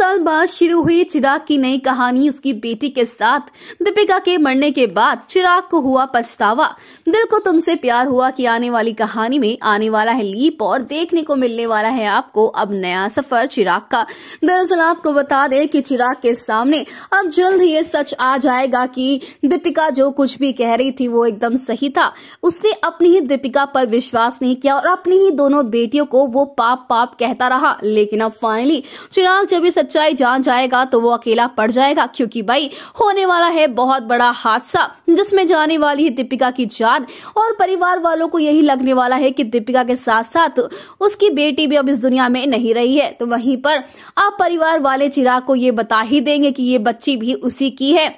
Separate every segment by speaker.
Speaker 1: साल बाद शुरू हुई चिराग की नई कहानी उसकी बेटी के साथ दीपिका के मरने के बाद चिराग को हुआ पछतावा दिल को तुमसे प्यार हुआ कि आने वाली कहानी में आने वाला है लीप और देखने को मिलने वाला है आपको अब नया सफर चिराग का दरअसल आपको बता दें कि चिराग के सामने अब जल्द ये सच आ जाएगा कि दीपिका जो कुछ भी कह रही थी वो एकदम सही था उसने अपनी ही दीपिका पर विश्वास नहीं किया और अपनी ही दोनों बेटियों को वो पाप पाप कहता रहा लेकिन अब फाइनली चिराग जब इस सच्चाई जान जाएगा तो वो अकेला पड़ जाएगा क्योंकि भाई होने वाला है बहुत बड़ा हादसा जिसमें जाने वाली है दीपिका की जान और परिवार वालों को यही लगने वाला है कि दीपिका के साथ साथ उसकी बेटी भी अब इस दुनिया में नहीं रही है तो वहीं पर आप परिवार वाले चिराग को ये बता ही देंगे कि ये बच्ची भी उसी की है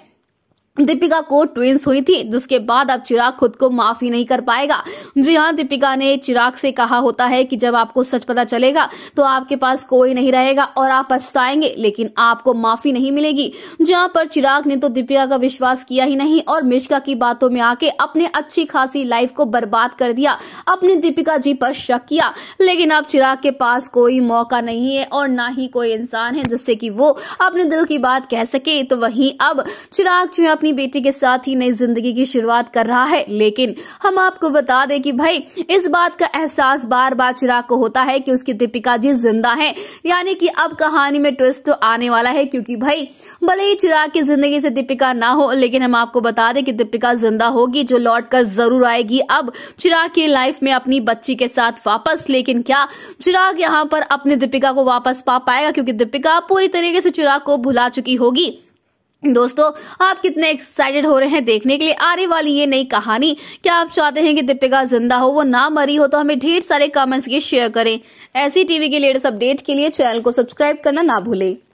Speaker 1: दीपिका को ट्विंस हुई थी जिसके बाद अब चिराग खुद को माफी नहीं कर पाएगा जी हाँ दीपिका ने चिराग से कहा होता है कि जब आपको सच पता चलेगा तो आपके पास कोई नहीं रहेगा और आप पछताएंगे लेकिन आपको माफी नहीं मिलेगी जहाँ पर चिराग ने तो दीपिका का विश्वास किया ही नहीं और मिश्का की बातों में आके अपने अच्छी खासी लाइफ को बर्बाद कर दिया अपने दीपिका जी पर शक किया लेकिन अब चिराग के पास कोई मौका नहीं है और ना ही कोई इंसान है जिससे की वो अपने दिल की बात कह सके तो वही अब चिराग जो अपनी बेटी के साथ ही नई जिंदगी की शुरुआत कर रहा है लेकिन हम आपको बता दें कि भाई इस बात का एहसास बार बार चिराग को होता है कि उसकी दीपिका जी जिंदा है यानी कि अब कहानी में ट्विस्ट तो आने वाला है क्योंकि भाई भले ही चिराग की जिंदगी से दीपिका ना हो लेकिन हम आपको बता दें कि दीपिका जिंदा होगी जो लौट कर जरूर आएगी अब चिराग की लाइफ में अपनी बच्ची के साथ वापस लेकिन क्या चिराग यहाँ पर अपनी दीपिका को वापस पा पाएगा क्योंकि दीपिका पूरी तरीके से चिराग को भुला चुकी होगी दोस्तों आप कितने एक्साइटेड हो रहे हैं देखने के लिए आने वाली ये नई कहानी क्या आप चाहते हैं कि दीपिका जिंदा हो वो ना मरी हो तो हमें ढेर सारे कमेंट्स की शेयर करें ऐसी टीवी के लेटेस्ट अपडेट के लिए चैनल को सब्सक्राइब करना ना भूलें